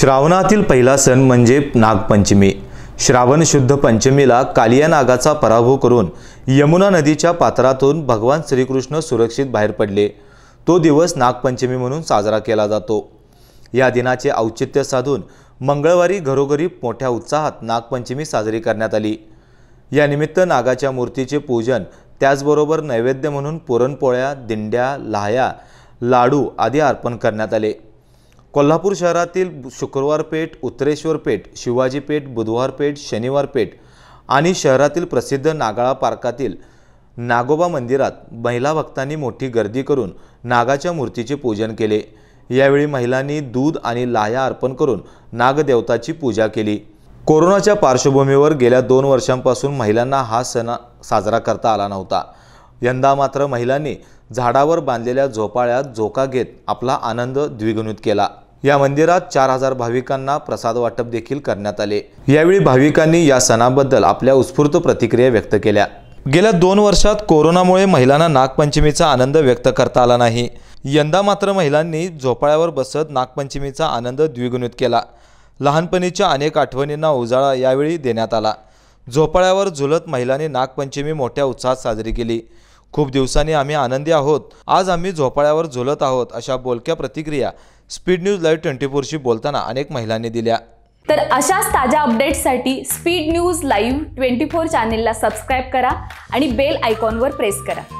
श्रावणातील पहिला सण म्हणजे नागपंचमी श्रावण शुद्ध पंचमीला कालिया नागाचा पराभव करून यमुना नदीच्या पात्रातून भगवान श्रीकृष्ण सुरक्षित बाहेर पडले तो दिवस नागपंचमी म्हणून साजरा केला जातो या दिनाचे औचित्य साधून मंगळवारी घरोघरी मोठ्या उत्साहात नागपंचमी साजरी करण्यात आली यानिमित्त नागाच्या मूर्तीचे पूजन त्याचबरोबर नैवेद्य म्हणून पुरणपोळ्या दिंड्या लाह्या लाडू आदी अर्पण करण्यात आले कोल्हापूर शहरातील शुक्रवार पेठ उत्तरेश्वर पेठ शिवाजी पेठ बुधवार पेठ शनिवार पेठ आणि शहरातील प्रसिद्ध नागाळा पार्कातील नागोबा मंदिरात महिला भक्तांनी मोठी गर्दी करून नागाच्या मूर्तीचे पूजन केले यावेळी महिलांनी दूध आणि लाह्या अर्पण करून नागदेवताची पूजा केली कोरोनाच्या पार्श्वभूमीवर गेल्या दोन वर्षांपासून महिलांना हा सण साजरा करता आला नव्हता यंदा मात्र महिलांनी झाडावर बांधलेल्या झोपाळ्यात झोका घेत आपला आनंद द्विगुणित केला या मंदिरात चार हजार भाविकांना प्रसाद वाटप देखील करण्यात आले यावेळी भाविकांनी या सणाबद्दल आपल्या उत्स्फूर्त प्रतिक्रिया व्यक्त केल्या गेल्या दोन वर्षात कोरोनामुळे महिलांना नागपंचमीचा आनंद व्यक्त करता आला नाही यंदा मात्र महिलांनी झोपाळ्यावर बसत नागपंचमीचा आनंद द्विगुणित केला लहानपणीच्या अनेक आठवणींना उजाळा यावेळी देण्यात आला झोपाळ्यावर झुलत महिलांनी नागपंचमी मोठ्या उत्साहात साजरी केली खूप दिवसांनी आम्ही आनंदी आहोत आज आम्ही झोपाळ्यावर झुलत आहोत अशा बोलक्या प्रतिक्रिया स्पीड न्यूज लाईव्ह ट्वेंटी फोरशी बोलताना अनेक महिलांनी दिल्या तर अशाच ताज्या अपडेट्ससाठी speed news live twenty four चॅनेलला सबस्क्राईब करा आणि बेल आयकॉनवर प्रेस करा